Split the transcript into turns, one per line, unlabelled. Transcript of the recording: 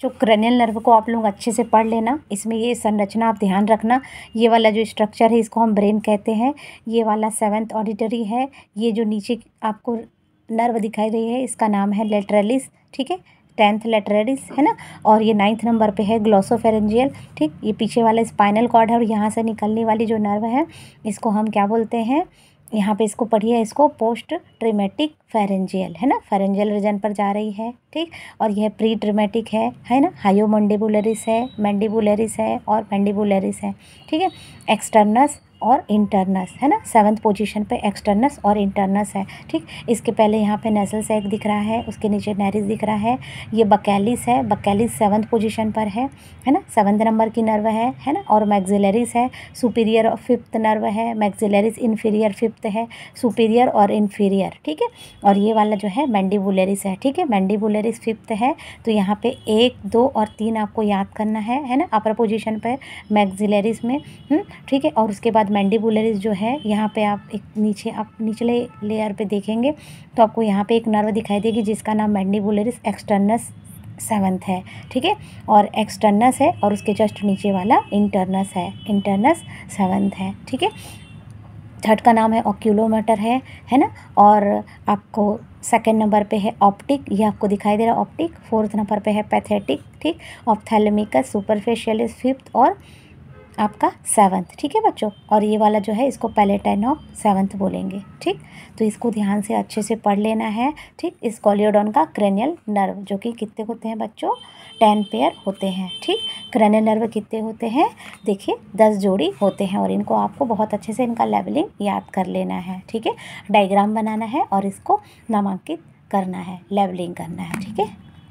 जो cranial nerve को आप लोग अच्छे से पढ़ लेना इसमें ये संरचना आप ध्यान रखना ये वाला जो स्ट्रक्चर है इसको हम ब्रेन कहते हैं ये वाला सेवेंथ ऑडिटरी है ये जो नीचे आपको नर्व दिखाई रही है इसका नाम है लेटरलिस ठीक है टेंथ लेटरलिस है ना और ये नाइन्थ नंबर पे है ग्लोसोफेरेंजियल ठीक ये पीछे वाला स्पाइनल कॉर्ड है और यहाँ से निकलने वाली जो नर्व है इसको हम क्या बोलते हैं यहाँ पे इसको पढ़िए इसको पोस्ट ट्रीमेटिक फेरेंजियल है ना फेरेंजियल रीजन पर जा रही है ठीक और यह प्री ट्रीमेटिक है है ना हाइयो मंडिबुलरिस है मैंडिबुलरिस है और मैंडिबुलरिस है ठीक है एक्सटर्नस और इंटरनस है ना सेवन्थ पोजीशन पे एक्सटर्नस और इंटरनस है ठीक इसके पहले यहाँ पे नेसल सेक दिख रहा है उसके नीचे नैरिस दिख रहा है ये बकैलिस है बकैलिस सेवन्थ पोजीशन पर है है ना सेवन्थ नंबर की नर्व है है ना और मैग्जिलरीज है सुपीरियर फिफ्थ नर्व है मैग्जिलरीज इन्फीरियर फिफ्थ है सुपीरियर और इन्फीरियर ठीक है और ये वाला जो है मैंडिबुलरिस है ठीक है मैंडिबुलरिस फिफ्थ है तो यहाँ पर एक दो और तीन आपको याद करना है है ना अपर पोजिशन पर मैगजिलेरिस में हम्म, ठीक है और उसके बाद बाद मैंडिबुलरिस जो है यहाँ पे आप एक नीचे आप निचले लेयर पे देखेंगे तो आपको यहाँ पे एक नर्व दिखाई देगी जिसका नाम मैंडिबुलरिस एक्सटर्नस सेवन्थ है ठीक है और एक्सटर्नस है और उसके जस्ट नीचे वाला इंटरनस है इंटरनस सेवन्थ है ठीक है थर्ड का नाम है ऑक्यूलोमीटर है है ना और आपको सेकेंड नंबर पे है ऑप्टिक ये आपको दिखाई दे रहा है ऑप्टिक फोर्थ नंबर पे है पैथेटिक ठीक ऑप्थेलमिकस सुपरफेशियलिस फिफ्थ और आपका सेवन्थ ठीक है बच्चों और ये वाला जो है इसको पहले टेन ऑफ सेवन्थ बोलेंगे ठीक तो इसको ध्यान से अच्छे से पढ़ लेना है ठीक इस कॉलियोडॉन का क्रेनियल नर्व जो कि कितने होते हैं बच्चों टेन पेयर होते हैं ठीक क्रेनियल नर्व कितने होते हैं देखिए दस जोड़ी होते हैं और इनको आपको बहुत अच्छे से इनका लेवलिंग याद कर लेना है ठीक है डाइग्राम बनाना है और इसको नामांकित करना है लेवलिंग करना है ठीक है